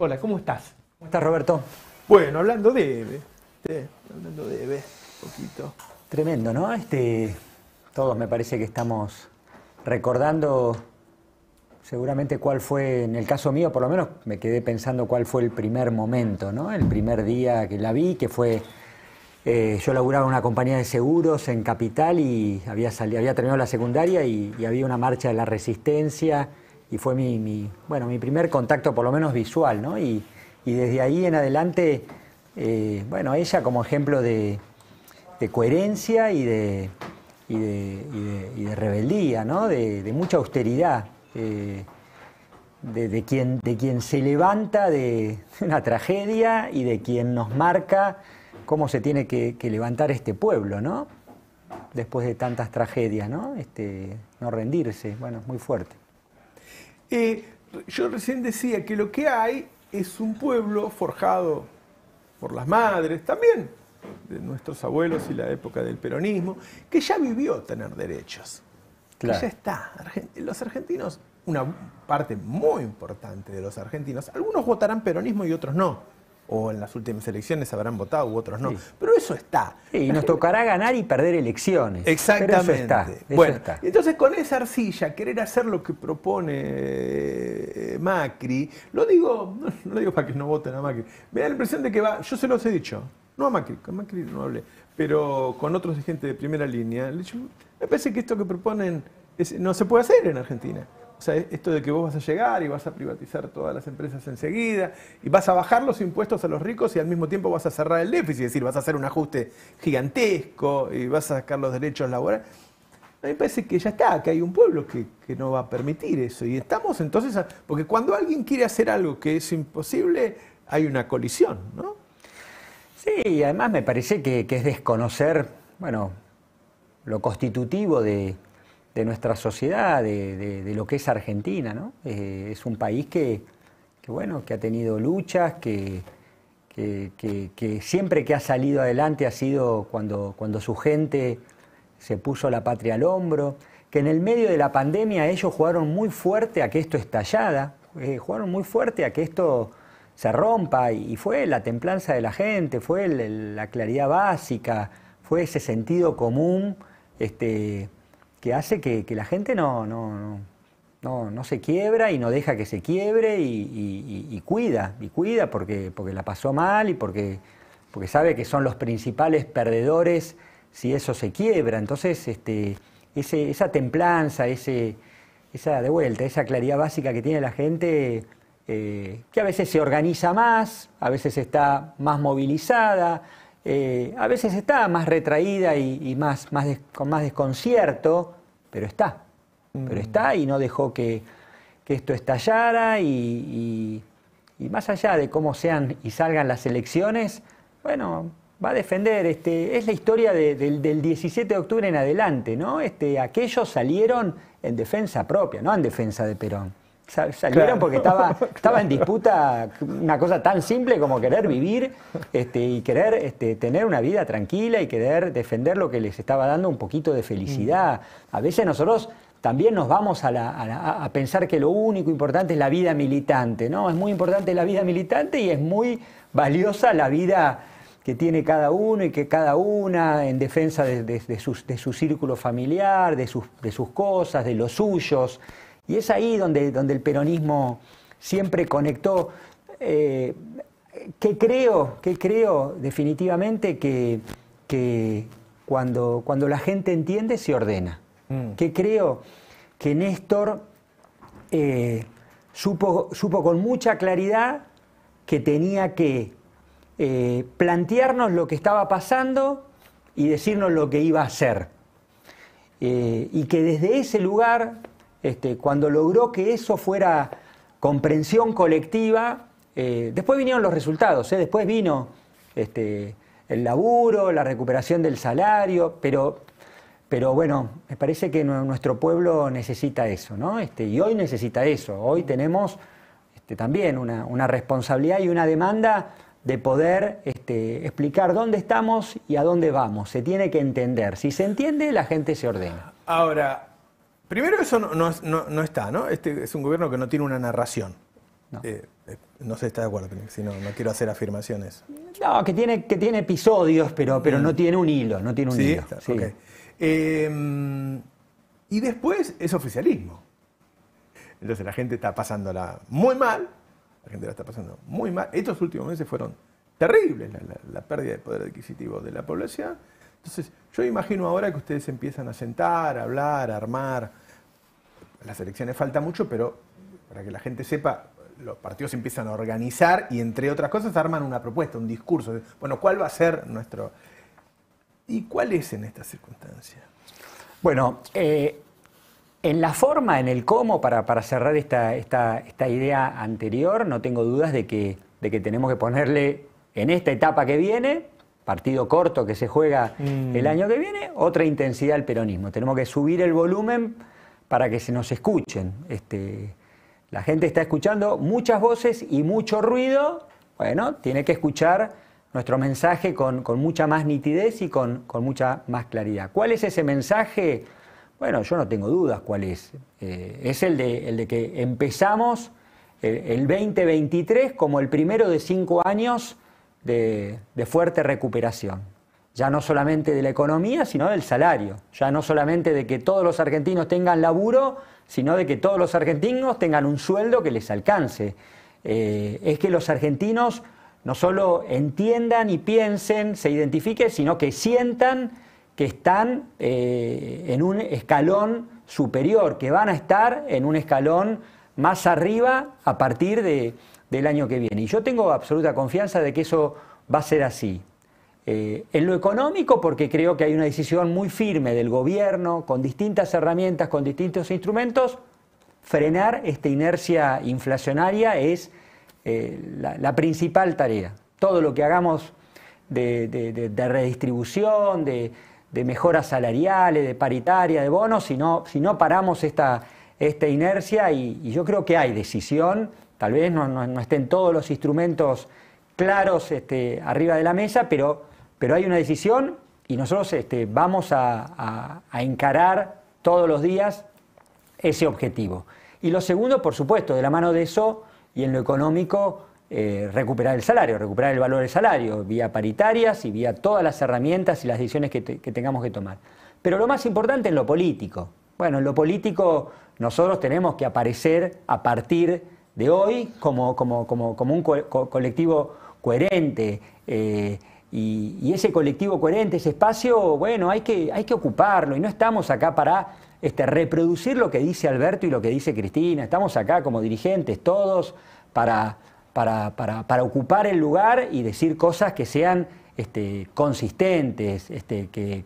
Hola, ¿cómo estás? ¿Cómo estás, Roberto? Bueno, hablando de eh, hablando de poquito. Tremendo, ¿no? Este, todos me parece que estamos recordando seguramente cuál fue, en el caso mío por lo menos, me quedé pensando cuál fue el primer momento, ¿no? El primer día que la vi, que fue, eh, yo laburaba en una compañía de seguros en Capital y había, salido, había terminado la secundaria y había una marcha de la resistencia y fue mi, bueno, mi primer contacto, por lo menos visual, ¿no? Y, desde ahí en adelante, eh, bueno, ella como ejemplo de, coherencia y de, y de, y de, rebeldía, ¿no? De, mucha austeridad, eh, de, quien, de quien se levanta de una tragedia y de quien nos marca cómo se tiene que, que levantar este pueblo, ¿no? Después de tantas tragedias, ¿no? Este, no rendirse, bueno, es muy fuerte. Eh, yo recién decía que lo que hay es un pueblo forjado por las madres, también de nuestros abuelos y la época del peronismo, que ya vivió tener derechos. Claro. ya está. Los argentinos, una parte muy importante de los argentinos, algunos votarán peronismo y otros no o en las últimas elecciones habrán votado u otros no. Pero eso está. y nos tocará ganar y perder elecciones. Exactamente. entonces con esa arcilla, querer hacer lo que propone eh, Macri, lo digo, no, lo digo para que no voten a Macri, me da la impresión de que va, yo se los he dicho, no a Macri, con Macri no hablé, pero con otros de gente de primera línea, le dicho, me parece que esto que proponen no se puede hacer en Argentina. O sea, esto de que vos vas a llegar y vas a privatizar todas las empresas enseguida, y vas a bajar los impuestos a los ricos y al mismo tiempo vas a cerrar el déficit, es decir, vas a hacer un ajuste gigantesco y vas a sacar los derechos laborales. A mí me parece que ya está, que hay un pueblo que, no va a permitir eso. Y estamos entonces, porque cuando alguien quiere hacer algo que es imposible, hay una colisión, ¿no? Sí, además me parece que es desconocer, bueno, lo constitutivo de, de nuestra sociedad, de, lo que es Argentina. ¿no? Eh, es un país que, bueno, que ha tenido luchas, que, siempre que ha salido adelante ha sido cuando, cuando su gente se puso la patria al hombro, que en el medio de la pandemia ellos jugaron muy fuerte a que esto estallara, eh, jugaron muy fuerte a que esto se rompa y, fue la templanza de la gente, fue la claridad básica, fue ese sentido común. Este, que hace que, la gente no, no, no, no, se quiebra y no deja que se quiebre y, cuida, y cuida porque, porque la pasó mal y porque, porque sabe que son los principales perdedores si eso se quiebra. Entonces, este, esa templanza, ese, esa de vuelta, esa claridad básica que tiene la gente, eh, que a veces se organiza más, a veces está más movilizada, eh, a veces está más retraída y, más, con más desconcierto, pero está, pero está mm. y no dejó que, esto estallara y, más allá de cómo sean y salgan las elecciones, bueno, va a defender, este, es la historia del, 17 de octubre en adelante, ¿no? Este, aquellos salieron en defensa propia, no en defensa de Perón salieron porque estaba, en disputa una cosa tan simple como querer vivir este, y querer este, tener una vida tranquila y querer defender lo que les estaba dando un poquito de felicidad. Mm. A veces nosotros también nos vamos a, a, pensar que lo único importante es la vida militante, ¿no? Es muy importante la vida militante y es muy valiosa la vida que tiene cada uno y que cada una en defensa de, su círculo familiar, de sus, de sus cosas, de los suyos, y es ahí donde, donde el peronismo siempre conectó, eh, que creo, que creo definitivamente que, cuando, cuando, la gente entiende se ordena, mm. que creo que Néstor eh, supo, supo con mucha claridad que tenía que eh, plantearnos lo que estaba pasando y decirnos lo que iba a hacer. y que desde ese lugar este, cuando logró que eso fuera comprensión colectiva, eh, después vinieron los resultados, ¿eh? después vino este, el laburo, la recuperación del salario, pero, pero bueno, me parece que nuestro pueblo necesita eso, ¿no? Este, y hoy necesita eso, hoy tenemos también una, responsabilidad y una demanda de poder explicar dónde estamos y a dónde vamos. Se tiene que entender. Si se entiende, la gente se ordena. Ahora, Primero eso no, está, ¿no? Este es un gobierno que no tiene una narración. No. Eh, eh, sé si está de acuerdo, si no, no quiero hacer afirmaciones. No, que tiene, episodios, pero, mm. no tiene un hilo, no tiene un hilo. sí. Em, y después es oficialismo. Entonces la gente está pasándola muy mal, la gente la está pasando muy mal. Estos últimos meses fueron terribles, la pérdida de poder adquisitivo de la población entonces, yo imagino ahora que ustedes empiezan a sentar, a hablar, a armar. Las elecciones falta mucho, pero para que la gente sepa, los partidos empiezan a organizar y entre otras cosas arman una propuesta, un discurso. Bueno, ¿cuál va a ser nuestro... ¿Y cuál es en esta circunstancia? Bueno, eh, en la forma, en el cómo, para, cerrar esta, idea anterior, no tengo dudas de que tenemos que ponerle en esta etapa que viene partido corto que se juega mm. el año que viene, otra intensidad al peronismo. Tenemos que subir el volumen para que se nos escuchen. Este, la gente está escuchando muchas voces y mucho ruido. Bueno, tiene que escuchar nuestro mensaje con, mucha más nitidez y con, mucha más claridad. ¿Cuál es ese mensaje? Bueno, yo no tengo dudas cuál es. Eh, es el de, el de que empezamos el, el 2023 como el primero de cinco años de, fuerte recuperación, ya no solamente de la economía, sino del salario, ya no solamente de que todos los argentinos tengan laburo, sino de que todos los argentinos tengan un sueldo que les alcance. Eh, es que los argentinos no solo entiendan y piensen, se identifiquen, sino que sientan que están eh, en un escalón superior, que van a estar en un escalón más arriba a partir de, del año que viene. Y yo tengo absoluta confianza de que eso va a ser así. Eh, en lo económico, porque creo que hay una decisión muy firme del gobierno, con distintas herramientas, con distintos instrumentos, frenar esta inercia inflacionaria es eh, la, principal tarea. Todo lo que hagamos de, redistribución, de, mejoras salariales, de paritaria, de bonos, si no, paramos esta, inercia, y yo creo que hay decisión Tal vez no, estén todos los instrumentos claros este, arriba de la mesa, pero, pero hay una decisión y nosotros este, vamos a, encarar todos los días ese objetivo. Y lo segundo, por supuesto, de la mano de eso y en lo económico, eh, recuperar el salario, recuperar el valor del salario, vía paritarias y vía todas las herramientas y las decisiones que, tengamos que tomar. Pero lo más importante es lo político. Bueno, en lo político nosotros tenemos que aparecer a partir de hoy como, como, un colectivo coherente. Eh, y, ese colectivo coherente, ese espacio, bueno, hay que, hay que ocuparlo y no estamos acá para este, reproducir lo que dice Alberto y lo que dice Cristina, estamos acá como dirigentes todos para, para, ocupar el lugar y decir cosas que sean este, consistentes, este, que,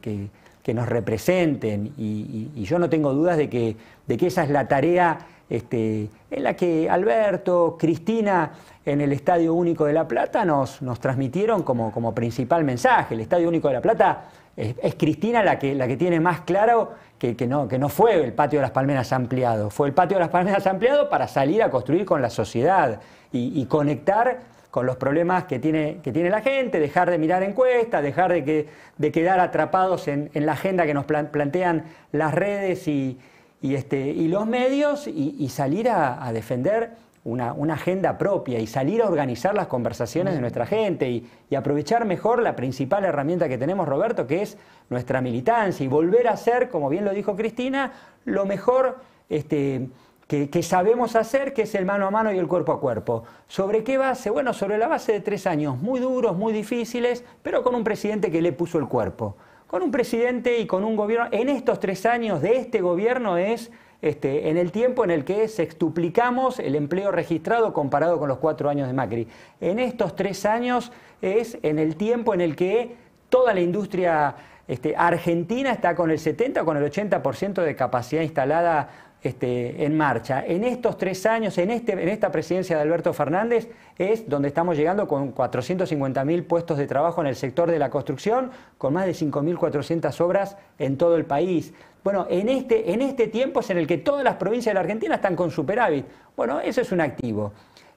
que, nos representen y, yo no tengo dudas de que, de que esa es la tarea. Este, en la que Alberto, Cristina, en el Estadio Único de La Plata nos, nos transmitieron como, como, principal mensaje. El Estadio Único de La Plata es, Cristina la que, la que, tiene más claro que, no, que no fue el Patio de las Palmeras ampliado, fue el Patio de las Palmeras ampliado para salir a construir con la sociedad y, conectar con los problemas que tiene, que tiene la gente, dejar de mirar encuestas, dejar de, que, de quedar atrapados en, la agenda que nos plantean las redes y, este, y, los medios y, salir a, defender una, agenda propia y salir a organizar las conversaciones de nuestra gente y, aprovechar mejor la principal herramienta que tenemos, Roberto, que es nuestra militancia y volver a hacer, como bien lo dijo Cristina, lo mejor este, que, que, sabemos hacer, que es el mano a mano y el cuerpo a cuerpo. ¿Sobre qué base? Bueno, sobre la base de tres años muy duros, muy difíciles, pero con un presidente que le puso el cuerpo con un presidente y con un gobierno, en estos tres años de este gobierno es este, en el tiempo en el que sextuplicamos el empleo registrado comparado con los cuatro años de Macri. En estos tres años es en el tiempo en el que toda la industria este, argentina está con el 70 o con el 80% de capacidad instalada este, en marcha. En estos tres años, en, este, en esta presidencia de Alberto Fernández, es donde estamos llegando con 450.000 puestos de trabajo en el sector de la construcción, con más de 5.400 obras en todo el país. Bueno, en este, en este tiempo es en el que todas las provincias de la Argentina están con superávit. Bueno, eso es un activo.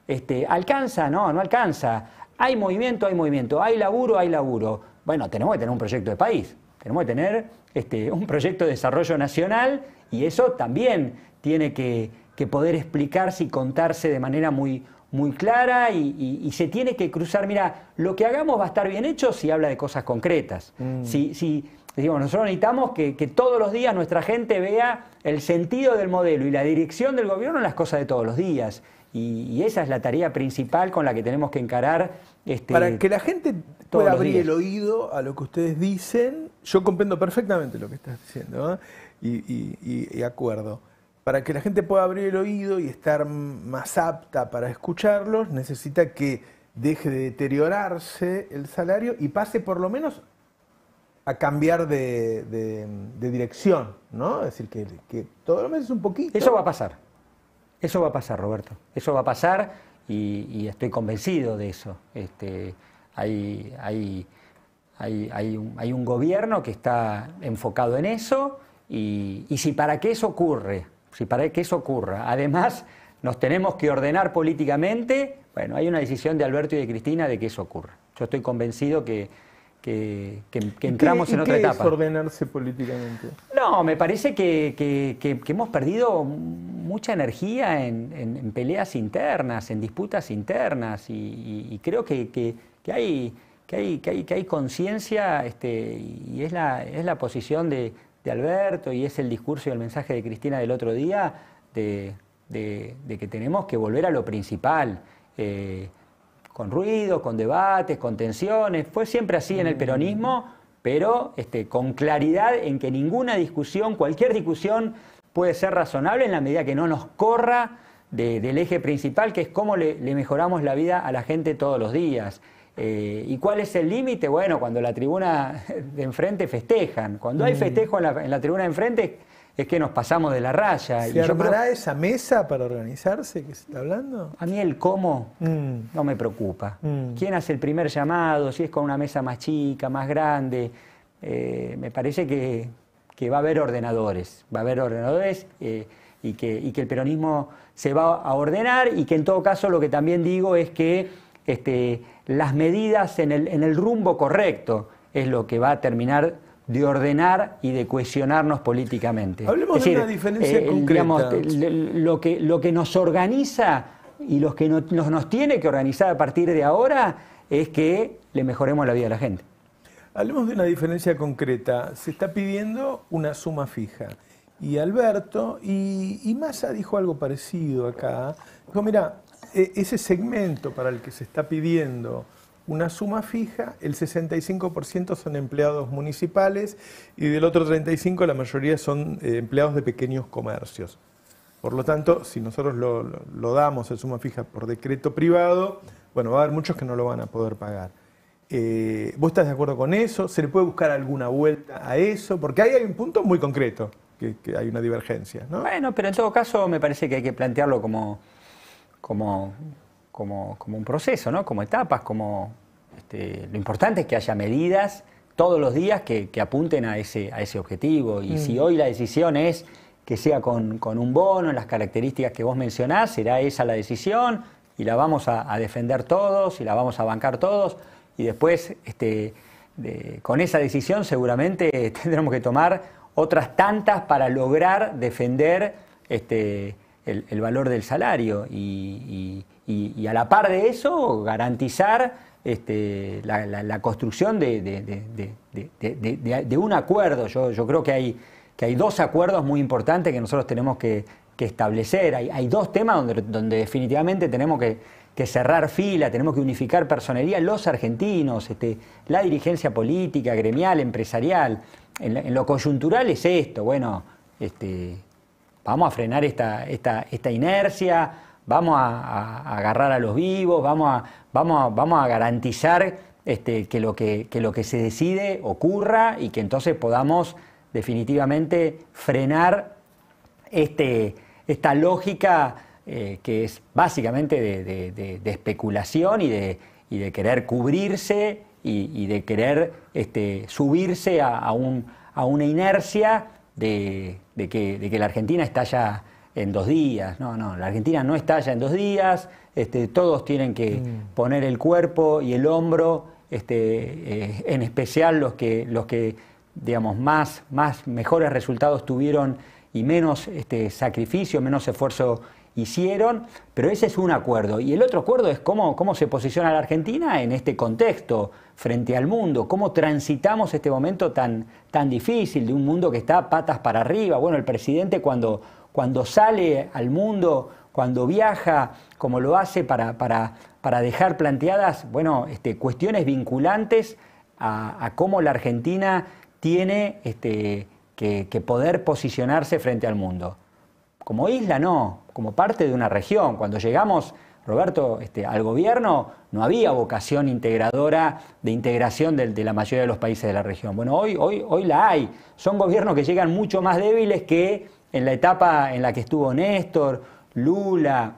Este, ¿Alcanza? No, no alcanza. Hay movimiento, hay movimiento. Hay laburo, hay laburo. Bueno, tenemos que tener un proyecto de país tenemos que tener este, un proyecto de desarrollo nacional y eso también tiene que, poder explicarse y contarse de manera muy, muy clara y, se tiene que cruzar. Mira, lo que hagamos va a estar bien hecho si habla de cosas concretas. Mm. Si, nosotros necesitamos que, todos los días nuestra gente vea el sentido del modelo y la dirección del gobierno en las cosas de todos los días. Y, esa es la tarea principal con la que tenemos que encarar. Este, Para que la gente pueda abrir el oído a lo que ustedes dicen, yo comprendo perfectamente lo que estás diciendo ¿eh? y, acuerdo para que la gente pueda abrir el oído y estar más apta para escucharlos, necesita que deje de deteriorarse el salario y pase por lo menos a cambiar de, dirección, ¿no? Es decir, que, que todos los meses un poquito. Eso va a pasar. Eso va a pasar, Roberto. Eso va a pasar y, estoy convencido de eso. Este, hay, un, gobierno que está enfocado en eso y, si para qué eso ocurre, si para que eso ocurra, además nos tenemos que ordenar políticamente, bueno, hay una decisión de Alberto y de Cristina de que eso ocurra. Yo estoy convencido que que, entramos en otra qué etapa. ordenarse políticamente? No, me parece que, hemos perdido mucha energía en, peleas internas, en disputas internas, y, creo que, hay conciencia este, y es la, posición de, Alberto y es el discurso y el mensaje de Cristina del otro día de, que tenemos que volver a lo principal. Eh, con ruido, con debates, con tensiones. Fue siempre así en el mm. peronismo, pero este, con claridad en que ninguna discusión, cualquier discusión puede ser razonable en la medida que no nos corra del eje principal, que es cómo le, mejoramos la vida a la gente todos los días. Eh, ¿Y cuál es el límite? Bueno, cuando la tribuna de enfrente festejan. Cuando hay mm. festejo en la, en la tribuna de enfrente, es que nos pasamos de la raya. ¿Se y armará esa mesa para organizarse que se está hablando? A mí el cómo mm. no me preocupa. Mm. ¿Quién hace el primer llamado? Si es con una mesa más chica, más grande. Eh, me parece que, va a haber ordenadores. Va a haber ordenadores eh, y, que, que el peronismo se va a ordenar y que en todo caso lo que también digo es que este, las medidas en el, en el rumbo correcto es lo que va a terminar de ordenar y de cuestionarnos políticamente. Hablemos de una diferencia eh, concreta. lo, que, lo que nos organiza y lo que nos, nos tiene que organizar a partir de ahora es que le mejoremos la vida a la gente. Hablemos de una diferencia concreta. Se está pidiendo una suma fija. Y Alberto, y, y Massa dijo algo parecido acá. Dijo, mira, e, ese segmento para el que se está pidiendo una suma fija, el 65% son empleados municipales y del otro 35% la mayoría son eh, empleados de pequeños comercios. Por lo tanto, si nosotros lo, damos en suma fija por decreto privado, bueno, va a haber muchos que no lo van a poder pagar. Eh, ¿Vos estás de acuerdo con eso? ¿Se le puede buscar alguna vuelta a eso? Porque ahí hay un punto muy concreto, que, hay una divergencia. Bueno, pero en todo caso me parece que hay que plantearlo como, como como, un proceso, ¿no? como etapas, como este, lo importante es que haya medidas todos los días que, apunten a ese, a ese objetivo. Y mm. si hoy la decisión es que sea con, un bono, en las características que vos mencionás, será esa la decisión y la vamos a, defender todos y la vamos a bancar todos y después este, con esa decisión seguramente tendremos que tomar otras tantas para lograr defender este, el, valor del salario y y, a la par de eso garantizar este, la, construcción de, un acuerdo. Yo, creo que hay, que hay dos acuerdos muy importantes que nosotros tenemos que, establecer. Hay, dos temas donde, definitivamente tenemos que, cerrar fila, tenemos que unificar personería, los argentinos, este, la dirigencia política, gremial, empresarial. En, lo coyuntural es esto, bueno, este, vamos a frenar esta inercia, vamos a, agarrar a los vivos, vamos a, garantizar este, que, lo que, lo que se decide ocurra y que entonces podamos definitivamente frenar este, esta lógica eh, que es básicamente de, especulación y de, querer cubrirse y, de querer este, subirse a, una inercia de, que, de que la Argentina está ya en dos días. No, no, la Argentina no estalla en dos días, este, todos tienen que mm. poner el cuerpo y el hombro, este, eh, en especial los que, los que digamos, más, más mejores resultados tuvieron y menos este, sacrificio, menos esfuerzo hicieron, pero ese es un acuerdo. Y el otro acuerdo es cómo, se posiciona la Argentina en este contexto, frente al mundo, cómo transitamos este momento tan, tan difícil de un mundo que está patas para arriba. Bueno, el presidente cuando, cuando sale al mundo, cuando viaja, como lo hace para, para, dejar planteadas bueno, este, cuestiones vinculantes a, cómo la Argentina tiene este, que, poder posicionarse frente al mundo. Como isla no, como parte de una región. Cuando llegamos Roberto, este, al gobierno no había vocación integradora de integración de, de, la mayoría de los países de la región. Bueno, hoy, hoy, hoy la hay. Son gobiernos que llegan mucho más débiles que en la etapa en la que estuvo Néstor, Lula,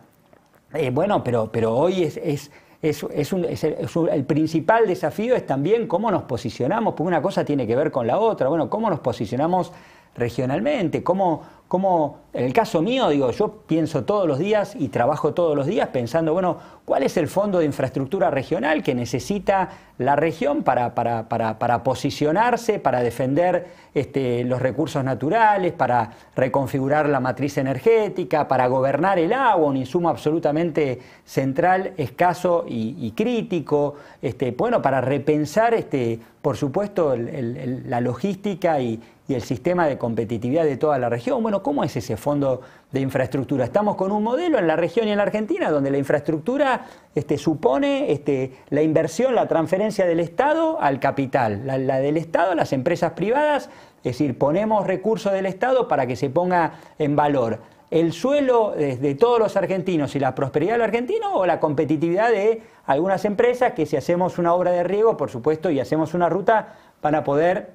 eh, bueno, pero, pero hoy es, es, el principal desafío es también cómo nos posicionamos, porque una cosa tiene que ver con la otra, bueno, cómo nos posicionamos regionalmente, cómo, cómo en el caso mío, digo, yo pienso todos los días y trabajo todos los días pensando, bueno, ¿Cuál es el fondo de infraestructura regional que necesita la región para, para, posicionarse, para defender este, los recursos naturales, para reconfigurar la matriz energética, para gobernar el agua, un insumo absolutamente central, escaso y, crítico? Este, bueno, para repensar, este, por supuesto, la logística y, y el sistema de competitividad de toda la región. Bueno, ¿cómo es ese fondo de infraestructura? Estamos con un modelo en la región y en la Argentina donde la infraestructura este, supone este, la inversión, la transferencia del Estado al capital, la, del Estado a las empresas privadas, es decir, ponemos recursos del Estado para que se ponga en valor el suelo de, todos los argentinos y la prosperidad del argentino o la competitividad de algunas empresas que si hacemos una obra de riego, por supuesto, y hacemos una ruta, van a poder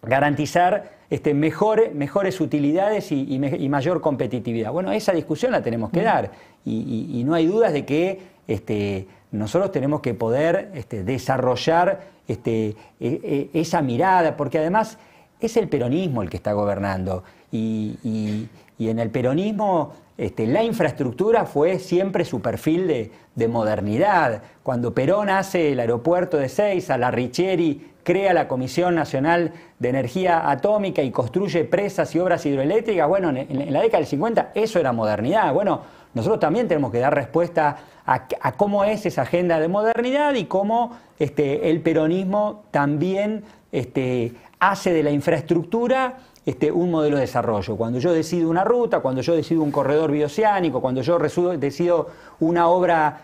garantizar este, mejores utilidades y, mayor competitividad. Bueno, esa discusión la tenemos que dar y no hay dudas de que este, nosotros tenemos que poder este, desarrollar este, e, e, esa mirada, porque además es el peronismo el que está gobernando. Y, en el peronismo la infraestructura fue siempre su perfil de, modernidad. Cuando Perón hace el aeropuerto de Seiza, la Richieri crea la Comisión Nacional de Energía Atómica y construye presas y obras hidroeléctricas, bueno, en, en la década del 50 eso era modernidad. Bueno, nosotros también tenemos que dar respuesta a, cómo es esa agenda de modernidad y cómo este, el peronismo también este, hace de la infraestructura este, un modelo de desarrollo. Cuando yo decido una ruta, cuando yo decido un corredor bioceánico, cuando yo decido una obra,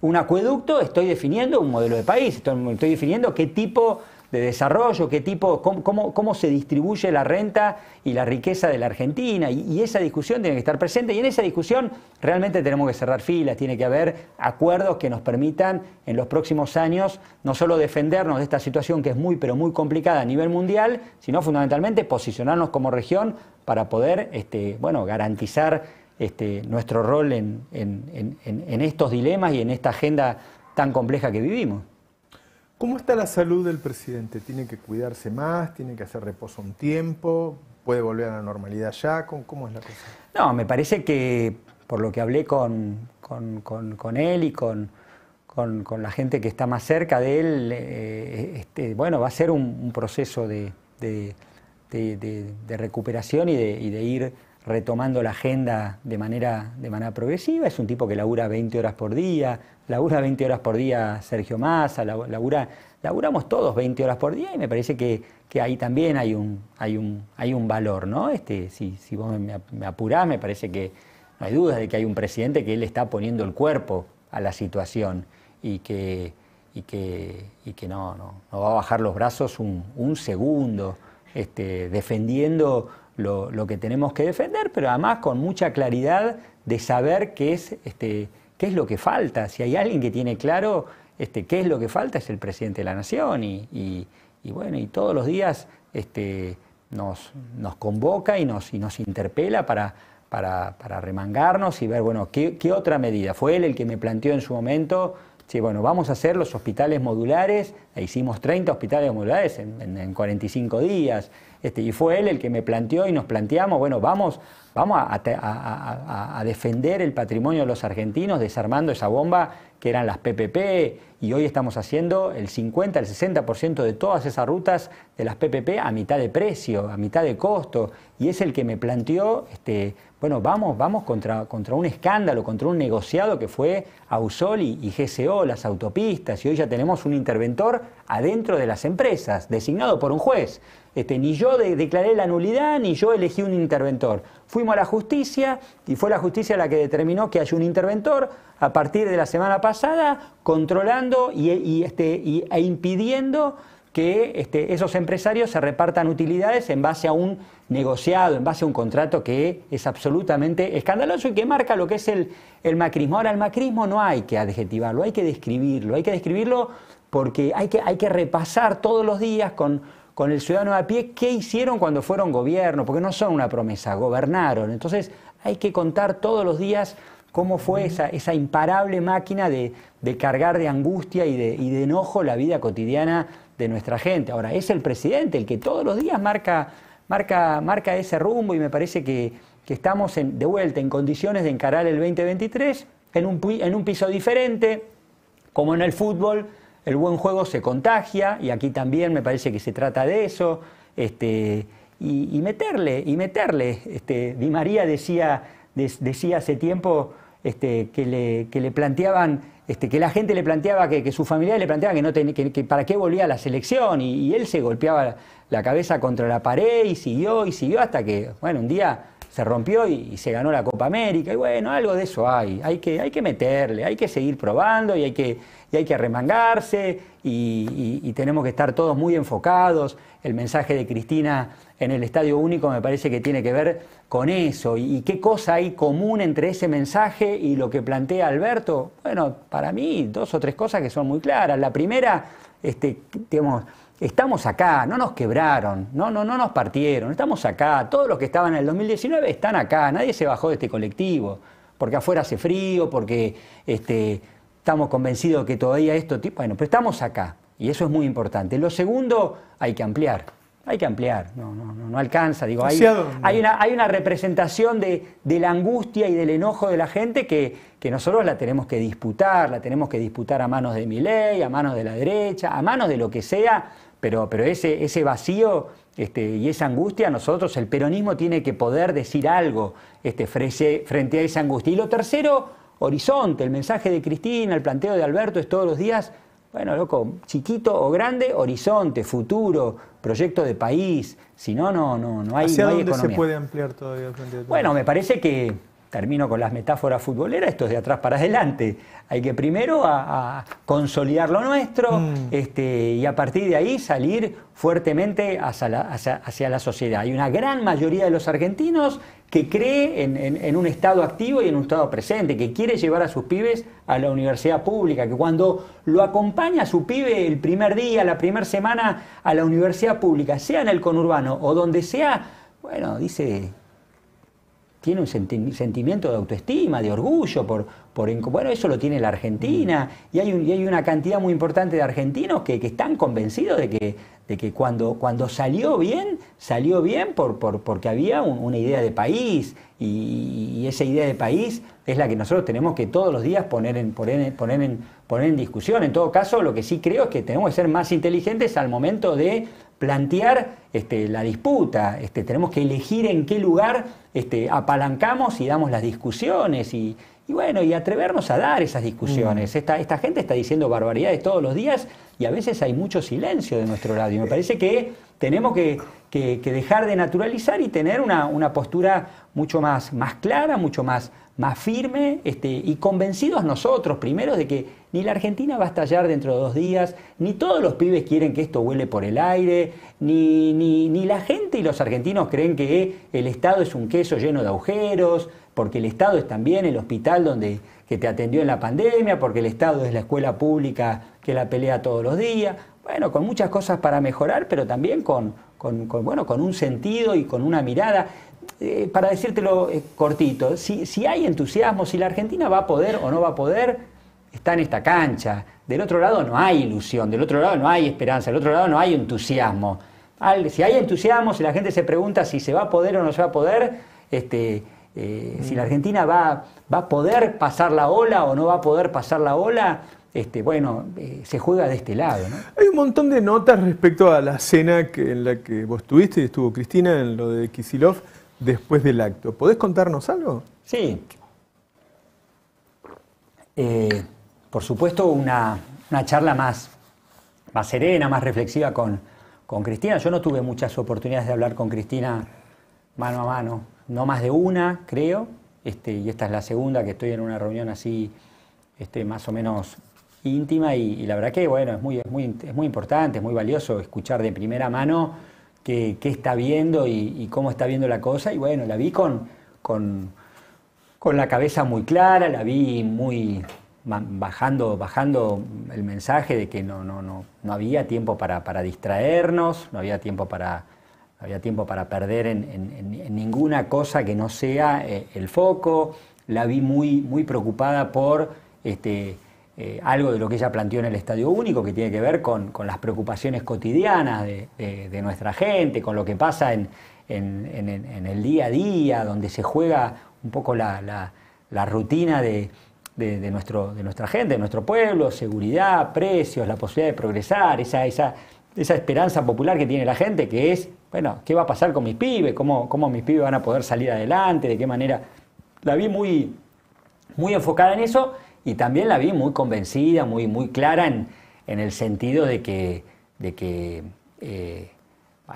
un acueducto, estoy definiendo un modelo de país, estoy definiendo qué tipo de desarrollo, qué tipo, cómo, se distribuye la renta y la riqueza de la Argentina. Y, esa discusión tiene que estar presente. Y en esa discusión realmente tenemos que cerrar filas, tiene que haber acuerdos que nos permitan en los próximos años no solo defendernos de esta situación que es muy, pero muy complicada a nivel mundial, sino fundamentalmente posicionarnos como región para poder este, bueno, garantizar este, nuestro rol en estos dilemas y en esta agenda tan compleja que vivimos. ¿Cómo está la salud del presidente? ¿Tiene que cuidarse más? ¿Tiene que hacer reposo un tiempo? ¿Puede volver a la normalidad ya? ¿Cómo es la cosa? No, me parece que por lo que hablé con, él y con, la gente que está más cerca de él, eh, este, bueno, va a ser un, proceso de, recuperación y de ir retomando la agenda de manera, de manera progresiva. Es un tipo que labura 20 horas por día, labura 20 horas por día Sergio Massa, labura, laburamos todos 20 horas por día y me parece que, que ahí también hay un, hay un, hay un valor, ¿no? Este, si, vos me, me apurás, me parece que no hay dudas de que hay un presidente que él está poniendo el cuerpo a la situación y que, que, y que no, no, va a bajar los brazos un, un segundo, este, defendiendo lo, que tenemos que defender, pero además con mucha claridad de saber qué es, este, qué es lo que falta. Si hay alguien que tiene claro este, qué es lo que falta, es el presidente de la Nación. Y, bueno, y todos los días este, nos, nos, convoca y nos, interpela para, remangarnos y ver, bueno, qué, otra medida. Fue él el que me planteó en su momento Sí, bueno, vamos a hacer los hospitales modulares, e hicimos 30 hospitales modulares en, en 45 días, este, y fue él el que me planteó y nos planteamos, bueno, vamos, vamos a, defender el patrimonio de los argentinos desarmando esa bomba que eran las PPP y hoy estamos haciendo el 50, el 60% de todas esas rutas de las PPP a mitad de precio, a mitad de costo. Y es el que me planteó, este, bueno, vamos, vamos contra, un escándalo, contra un negociado que fue Ausoli y, y GCO, las autopistas, y hoy ya tenemos un interventor adentro de las empresas, designado por un juez. Este, ni yo declaré la nulidad, ni yo elegí un interventor. Fuimos a la justicia y fue la justicia la que determinó que hay un interventor a partir de la semana pasada controlando y, este, y, e impidiendo que este, esos empresarios se repartan utilidades en base a un negociado, en base a un contrato que es absolutamente escandaloso y que marca lo que es el, macrismo. Ahora, el macrismo no hay que adjetivarlo, hay que describirlo, hay que describirlo porque hay que, hay que repasar todos los días con con el ciudadano a pie qué hicieron cuando fueron gobierno, porque no son una promesa, gobernaron. Entonces hay que contar todos los días cómo fue esa, imparable máquina de, cargar de angustia y de, enojo la vida cotidiana de nuestra gente. Ahora, es el presidente el que todos los días marca, marca, marca ese rumbo y me parece que, estamos de vuelta en condiciones de encarar el 2023 en un piso diferente, como en el fútbol el buen juego se contagia y aquí también me parece que se trata de eso. Este, y, meterle, y meterle. Este, Di María decía, decía hace tiempo este, que, le, le, planteaban, este, que la gente le planteaba, que, su familia le planteaba que, no que, para qué volvía a la selección y, él se golpeaba la cabeza contra la pared y siguió y siguió hasta que, bueno, un día se rompió y, se ganó la Copa América y bueno, algo de eso hay, hay que, hay que meterle, hay que seguir probando y hay que y hay que arremangarse y, tenemos que estar todos muy enfocados. El mensaje de Cristina en el Estadio Único me parece que tiene que ver con eso. ¿Y, qué cosa hay común entre ese mensaje y lo que plantea Alberto? Bueno, para mí dos o tres cosas que son muy claras. La primera, este, digamos, estamos acá, no nos quebraron, no, no, no nos partieron, estamos acá, todos los que estaban en el 2019 están acá, nadie se bajó de este colectivo, porque afuera hace frío, porque este, estamos convencidos que todavía esto, bueno, pero estamos acá y eso es muy importante. Lo segundo, hay que ampliar, hay que ampliar, no, no, alcanza, digo, hay, una, hay una representación de, la angustia y del enojo de la gente que, nosotros la tenemos que disputar, la tenemos que disputar a manos de mi ley, a manos de la derecha, a manos de lo que sea, pero, pero ese, ese vacío este, y esa angustia, nosotros, el peronismo tiene que poder decir algo este, frente a esa angustia. Y lo tercero, horizonte. El mensaje de Cristina, el planteo de Alberto es todos los días, bueno, loco, chiquito o grande, horizonte, futuro, proyecto de país. Si no, no, no, no hay, no hay dónde se puede ampliar todavía? El bueno, me parece que termino con las metáforas futboleras, esto es de atrás para adelante. Hay que primero consolidar lo nuestro mm. este, y a partir de ahí salir fuertemente hacia hacia la, sociedad. Hay una gran mayoría de los argentinos que cree en, un Estado activo y en un Estado presente, que quiere llevar a sus pibes a la universidad pública, que cuando lo acompaña a su pibe el primer día, la primera semana a la universidad pública, sea en el conurbano o donde sea, bueno, dice, tiene un sentimiento de autoestima, de orgullo por, bueno, eso lo tiene la Argentina y hay, una cantidad muy importante de argentinos que, están convencidos de que, cuando, salió bien, salió bien por, porque había una idea de país y, esa idea de país es la que nosotros tenemos que todos los días poner en, discusión. En todo caso, lo que sí creo es que tenemos que ser más inteligentes al momento de plantear este, la disputa, este, tenemos que elegir en qué lugar este, apalancamos y damos las discusiones y, y bueno, y atrevernos a dar esas discusiones. Mm. Esta, esta gente está diciendo barbaridades todos los días y a veces hay mucho silencio de nuestro lado. Y me parece que tenemos que, dejar de naturalizar y tener una, postura mucho más, más clara, mucho más, más firme este, y convencidos nosotros primero de que ni la Argentina va a estallar dentro de dos días, ni todos los pibes quieren que esto huele por el aire, ni, ni, ni la gente y los argentinos creen que el Estado es un queso lleno de agujeros, porque el Estado es también el hospital donde, que te atendió en la pandemia, porque el Estado es la escuela pública que la pelea todos los días. Bueno, con muchas cosas para mejorar, pero también con, bueno, con un sentido y con una mirada. Eh, para decírtelo eh, cortito, si, hay entusiasmo, si la Argentina va a poder o no va a poder, está en esta cancha. Del otro lado no hay ilusión, del otro lado no hay esperanza, del otro lado no hay entusiasmo. si hay entusiasmo, si la gente se pregunta si se va a poder o no se va a poder, este, eh, si la mm. Argentina va, a poder pasar la ola o no va a poder pasar la ola, este, bueno, eh, se juega de este lado. Hay un montón de notas respecto a la cena en la que vos estuviste y estuvo Cristina en lo de Kisilov después del acto. ¿Podés contarnos algo? Sí. Eh, por supuesto, una, charla más, más serena, más reflexiva con Cristina. Yo no tuve muchas oportunidades de hablar con Cristina mano a mano no más de una, creo, este, y esta es la segunda que estoy en una reunión así este, más o menos íntima y, la verdad que bueno, es muy, es muy, es muy importante, es muy valioso escuchar de primera mano qué, qué está viendo y, cómo está viendo la cosa y bueno, la vi con, con, la cabeza muy clara, la vi muy bajando, bajando el mensaje de que no, no, no, no había tiempo para distraernos, no había tiempo para había tiempo para perder en, ninguna cosa que no sea eh, el foco. La vi muy, muy preocupada por este, eh, algo de lo que ella planteó en el Estadio Único, que tiene que ver con, las preocupaciones cotidianas de, nuestra gente, con lo que pasa en, el día a día, donde se juega un poco la, rutina de, de, nuestro, de nuestra gente, de nuestro pueblo, seguridad, precios, la posibilidad de progresar, esa, esa, esa esperanza popular que tiene la gente, que es bueno, ¿qué va a pasar con mis pibes? ¿Cómo, mis pibes van a poder salir adelante? ¿De qué manera? La vi muy, muy enfocada en eso y también la vi muy convencida, muy, muy clara en, el sentido de que, de que eh,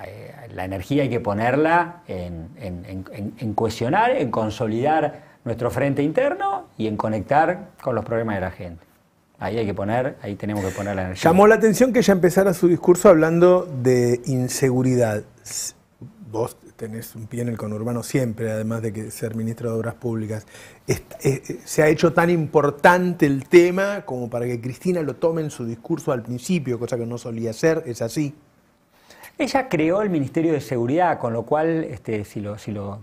eh, la energía hay que ponerla en, cuestionar, en, en consolidar nuestro frente interno y en conectar con los problemas de la gente. Ahí hay que poner, ahí tenemos que poner la energía. Llamó la atención que ella empezara su discurso hablando de inseguridad vos tenés un pie en el conurbano siempre, además de que ser ministro de Obras Públicas. Eh, eh, ¿Se ha hecho tan importante el tema como para que Cristina lo tome en su discurso al principio, cosa que no solía hacer? ¿Es así? Ella creó el Ministerio de Seguridad, con lo cual, este, si, lo, si, lo,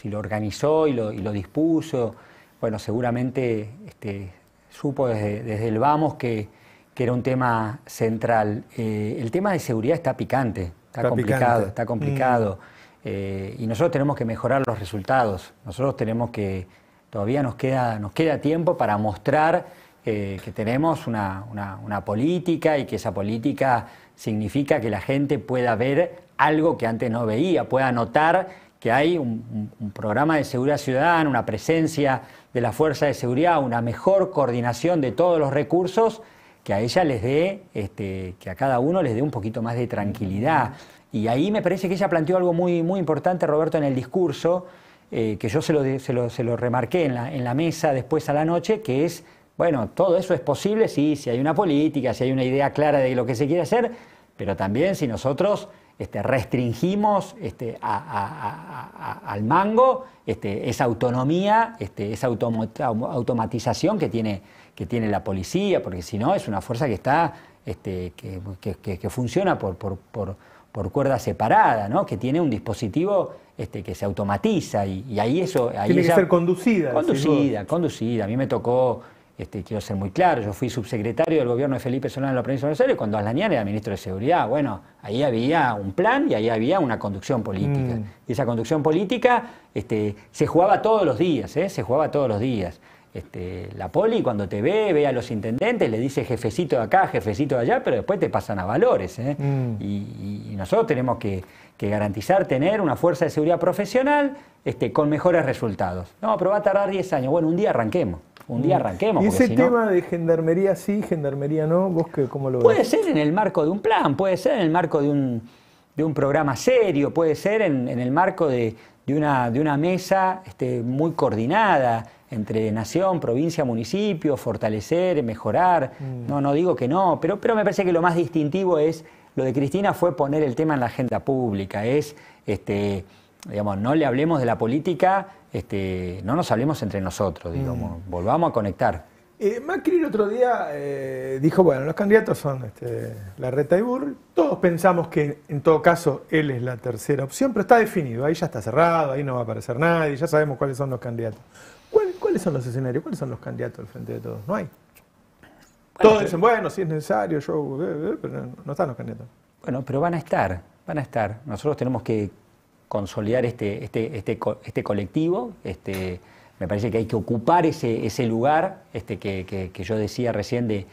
si lo organizó y lo, y lo dispuso, bueno, seguramente este, supo desde, desde, el vamos que, que era un tema central. Eh, el tema de seguridad está picante. Está, complicado, está complicado. Mm. Eh, y nosotros tenemos que mejorar los resultados. Nosotros tenemos que, todavía nos queda, nos queda tiempo para mostrar eh, que tenemos una, una, política y que esa política significa que la gente pueda ver algo que antes no veía, pueda notar que hay un, programa de seguridad ciudadana, una presencia de la fuerza de seguridad, una mejor coordinación de todos los recursos que a ella les dé, este, que a cada uno les dé un poquito más de tranquilidad. Y ahí me parece que ella planteó algo muy, muy importante, Roberto, en el discurso, eh, que yo se lo, remarqué en la, en la mesa después a la noche, que es, bueno, todo eso es posible, sí, si hay una política, si hay una idea clara de lo que se quiere hacer, pero también si nosotros este, restringimos este, al mango este, esa autonomía, este, esa automatización que tiene que tiene la policía, porque si no es una fuerza que está, este, que, que, funciona por, por, cuerda separada, ¿no? que tiene un dispositivo este, que se automatiza y, ahí eso... Ahí tiene que ser conducida. Conducida, conducida. A mí me tocó, este, quiero ser muy claro, yo fui subsecretario del gobierno de Felipe Solana en la provincia de Buenos Aires cuando Aslanian era ministro de Seguridad. Bueno, ahí había un plan y ahí había una conducción política. Mm. Y esa conducción política este, se jugaba todos los días, ¿eh? se jugaba todos los días. Este, la poli cuando te ve, ve a los intendentes, le dice jefecito de acá, jefecito de allá, pero después te pasan a valores. ¿eh? Mm. Y, nosotros tenemos que, garantizar tener una fuerza de seguridad profesional este, con mejores resultados. No, pero va a tardar 10 años. Bueno, un día arranquemos. Un día mm. arranquemos. ¿Y ese tema de gendarmería sí, gendarmería no? ¿Vos cómo lo ves? Puede ser en el marco de un plan, puede ser en el marco de un, programa serio, puede ser en, el marco de, una, de una mesa este, muy coordinada entre nación, provincia, municipio, fortalecer, mejorar. Mm. No, no digo que no, pero, pero me parece que lo más distintivo es lo de Cristina fue poner el tema en la agenda pública, es este, digamos, no le hablemos de la política, este, no nos hablemos entre nosotros, mm. digamos, volvamos a conectar. Eh, Macri el otro día eh, dijo, bueno, los candidatos son este, la reta y Burl, todos pensamos que en todo caso él es la tercera opción, pero está definido, ahí ya está cerrado, ahí no va a aparecer nadie, ya sabemos cuáles son los candidatos. ¿Cuáles son los escenarios? ¿Cuáles son los candidatos al frente de todos? No hay. todos dicen, bueno, si es necesario, yo, eh, eh", pero no están los candidatos. Bueno, pero van a estar, van a estar. Nosotros tenemos que consolidar este, este, este, este colectivo, este, me parece que hay que ocupar ese, ese lugar este, que, yo decía recién de,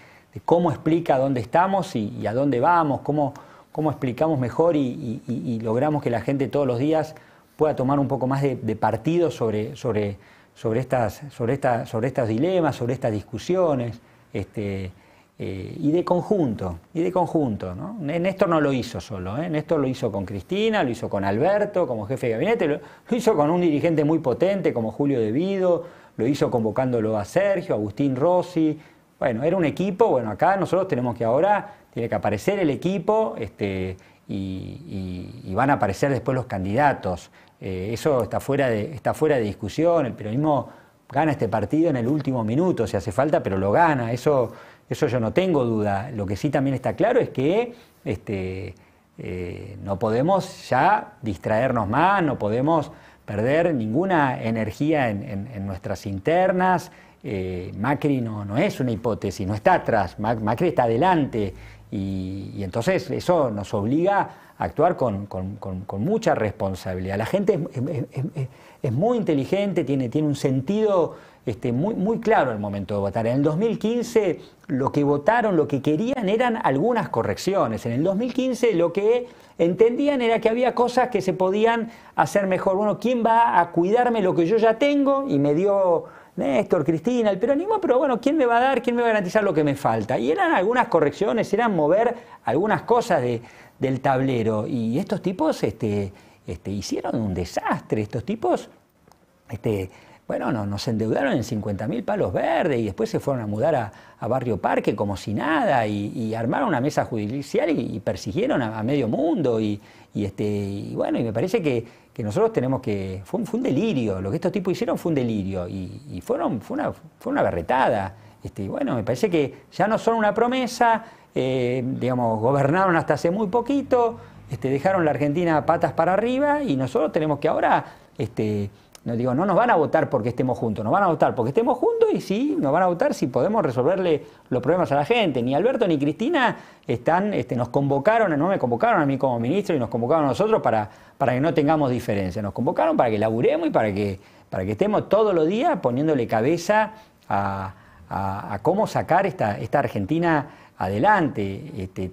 cómo explica dónde estamos y, a dónde vamos, cómo, cómo explicamos mejor y, logramos que la gente todos los días pueda tomar un poco más de, de partido sobre, sobre, sobre, estas, estos dilemas, sobre estas discusiones, este, eh, y de conjunto, y de conjunto. ¿no? Néstor no lo hizo solo, ¿eh? Néstor lo hizo con Cristina, lo hizo con Alberto como jefe de gabinete, lo, hizo con un dirigente muy potente como Julio De Vido, lo hizo convocándolo a Sergio, Agustín Rossi. Bueno, era un equipo, bueno, acá nosotros tenemos que ahora, tiene que aparecer el equipo, este, y, van a aparecer después los candidatos. Eh, eso está fuera, de, discusión. El peronismo gana este partido en el último minuto, si hace falta, pero lo gana. Eso, yo no tengo duda. Lo que sí también está claro es que este, eh, no podemos ya distraernos más, no podemos perder ninguna energía en, nuestras internas. Eh, Macri no, es una hipótesis, no está atrás, Macri está adelante y, entonces eso nos obliga a actuar con, mucha responsabilidad. La gente es, muy inteligente, tiene, tiene un sentido este, muy, muy claro el momento de votar. En el 2015 lo que votaron, lo que querían eran algunas correcciones. En el 2015 lo que entendían era que había cosas que se podían hacer mejor. Bueno, ¿quién va a cuidarme lo que yo ya tengo? Y me dio Néstor, Cristina, el peronismo, pero bueno, ¿quién me va a dar, quién me va a garantizar lo que me falta? Y eran algunas correcciones, eran mover algunas cosas del tablero. Y estos tipos este, este, hicieron un desastre, estos tipos... Este, bueno, no, nos endeudaron en 50.000 palos verdes y después se fueron a mudar a, Barrio Parque como si nada y, armaron una mesa judicial y, persiguieron a, medio mundo y, este, bueno, y me parece que, nosotros tenemos que... Fue un, delirio, lo que estos tipos hicieron fue un delirio y, fueron, fue, una, fue berretada. Este, bueno, me parece que ya no son una promesa, eh, digamos, gobernaron hasta hace muy poquito, este, dejaron la Argentina patas para arriba y nosotros tenemos que ahora... Este, no digo, no nos van a votar porque estemos juntos, nos van a votar porque estemos juntos y sí, nos van a votar si podemos resolverle los problemas a la gente. Ni Alberto ni Cristina están, este, nos convocaron, no me convocaron a mí como ministro y nos convocaron a nosotros para, para que no tengamos diferencia. Nos convocaron para que laburemos y para que, para que estemos todos los días poniéndole cabeza a, cómo sacar esta, esta Argentina adelante. Este,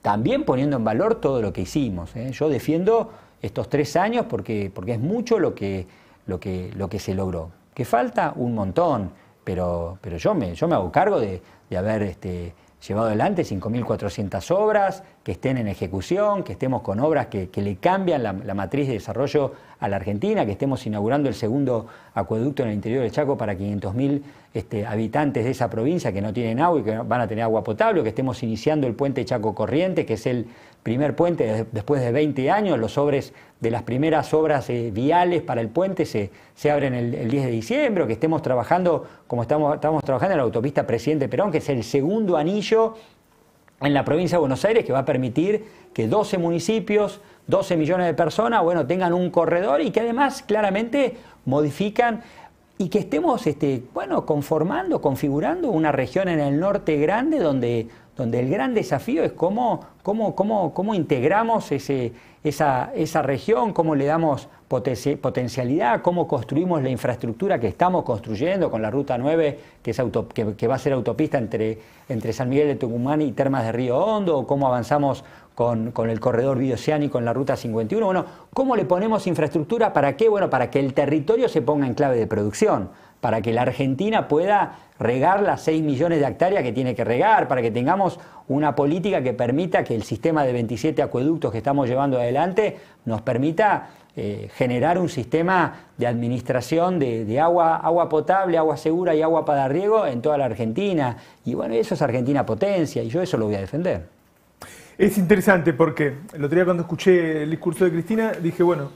también poniendo en valor todo lo que hicimos. ¿eh? Yo defiendo estos tres años porque, porque es mucho lo que lo que, se logró. Que falta un montón, pero, pero yo, me, yo me hago cargo de, de haber este, llevado adelante 5.400 obras, que estén en ejecución, que estemos con obras que, le cambian la, matriz de desarrollo a la Argentina, que estemos inaugurando el segundo acueducto en el interior del Chaco para 500.000 este, habitantes de esa provincia que no tienen agua y que van a tener agua potable, que estemos iniciando el puente Chaco Corriente, que es el primer puente después de 20 años, los sobres de las primeras obras eh, viales para el puente se, se abren el, 10 de diciembre, que estemos trabajando como estamos, estamos trabajando en la autopista Presidente Perón, que es el segundo anillo en la provincia de Buenos Aires que va a permitir que 12 municipios, 12 millones de personas, bueno, tengan un corredor y que además claramente modifican y que estemos, este, bueno, conformando, configurando una región en el norte grande donde, donde el gran desafío es cómo, cómo integramos ese, esa, esa región, cómo le damos potencialidad, cómo construimos la infraestructura que estamos construyendo con la Ruta 9, que, que, va a ser autopista entre, entre, San Miguel de Tucumán y Termas de Río Hondo, cómo avanzamos con, el corredor bioceánico en la Ruta 51. Bueno, ¿cómo le ponemos infraestructura? ¿Para qué? Bueno, para que el territorio se ponga en clave de producción para que la Argentina pueda regar las 6 millones de hectáreas que tiene que regar, para que tengamos una política que permita que el sistema de 27 acueductos que estamos llevando adelante nos permita eh, generar un sistema de administración de, agua, agua potable, agua segura y agua para riego en toda la Argentina. Y bueno, eso es Argentina potencia y yo eso lo voy a defender. Es interesante porque el otro día cuando escuché el discurso de Cristina dije, bueno,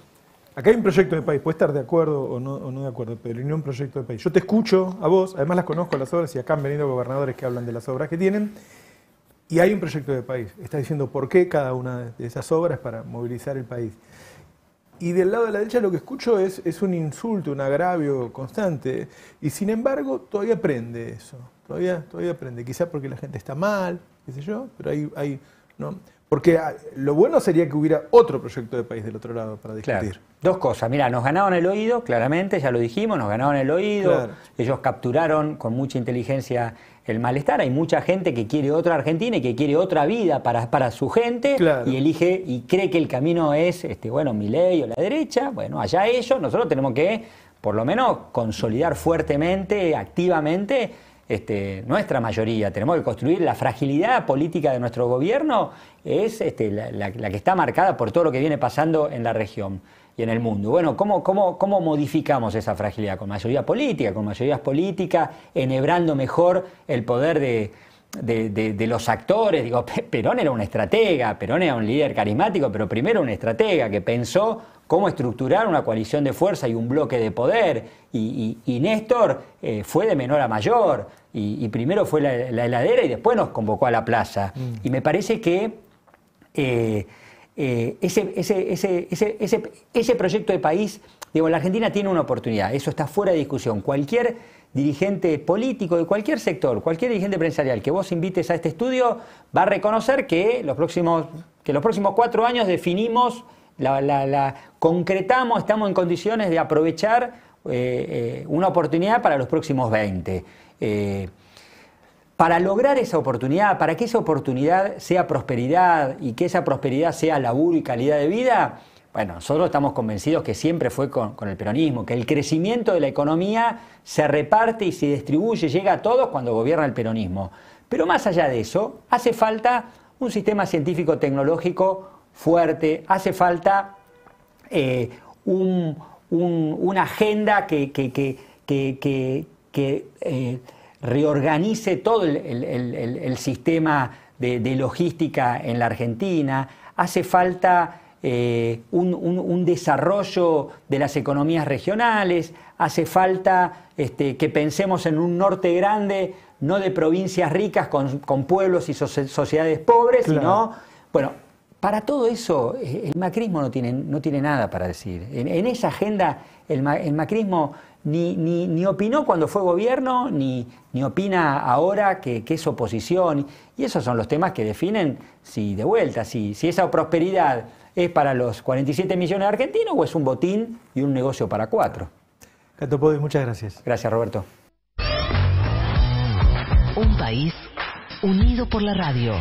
Acá hay un proyecto de país, puede estar de acuerdo o no, de acuerdo, pero no un proyecto de país. Yo te escucho a vos, además las conozco las obras y acá han venido gobernadores que hablan de las obras que tienen. Y hay un proyecto de país. Está diciendo por qué cada una de esas obras para movilizar el país. Y del lado de la derecha lo que escucho es, es un insulto, un agravio constante. Y sin embargo, todavía aprende eso. Todavía, todavía aprende. Quizás porque la gente está mal, qué sé yo, pero hay, hay, ¿no? Porque ah, lo bueno sería que hubiera otro proyecto de país del otro lado para discutir. Dos cosas. Mira, nos ganaron el oído, claramente, ya lo dijimos, nos ganaron el oído. Ellos capturaron con mucha inteligencia el malestar. Hay mucha gente que quiere otra Argentina y que quiere otra vida para, su gente y elige y cree que el camino es, este, bueno, mi ley o la derecha. Bueno, allá ellos, nosotros tenemos que, por lo menos, consolidar fuertemente, activamente este, nuestra mayoría, tenemos que construir la fragilidad política de nuestro gobierno, es este, la, que está marcada por todo lo que viene pasando en la región y en el mundo. Bueno, ¿cómo, modificamos esa fragilidad? Con mayoría política, con mayorías políticas, enhebrando mejor el poder de, de, los actores. Digo, Perón era un estratega, Perón era un líder carismático, pero primero un estratega que pensó cómo estructurar una coalición de fuerza y un bloque de poder. Y, Néstor eh, fue de menor a mayor, y, primero fue la, heladera y después nos convocó a la plaza. Mm. Y me parece que eh, eh, ese, ese, proyecto de país, digo, la Argentina tiene una oportunidad, eso está fuera de discusión. Cualquier dirigente político de cualquier sector, cualquier dirigente empresarial que vos invites a este estudio, va a reconocer que los próximos, que los próximos cuatro años definimos la, la concretamos, estamos en condiciones de aprovechar eh, eh, una oportunidad para los próximos 20. Eh, para lograr esa oportunidad, para que esa oportunidad sea prosperidad y que esa prosperidad sea laburo y calidad de vida, bueno, nosotros estamos convencidos que siempre fue con, con, el peronismo, que el crecimiento de la economía se reparte y se distribuye, llega a todos cuando gobierna el peronismo. Pero más allá de eso, hace falta un sistema científico-tecnológico fuerte, hace falta eh, un, una agenda que, que, eh, reorganice todo el, sistema de, logística en la Argentina, hace falta eh, un, desarrollo de las economías regionales, hace falta este, que pensemos en un norte grande, no de provincias ricas con, pueblos y sociedades pobres, sino, bueno, para todo eso, eh, el macrismo no tiene, no tiene nada para decir. En, esa agenda, el, macrismo ni, opinó cuando fue gobierno, ni, opina ahora que, es oposición. Y esos son los temas que definen si de vuelta, si, esa prosperidad es para los 47 millones de argentinos o es un botín y un negocio para cuatro. Podés, muchas gracias. Gracias, Roberto. Un país unido por la radio.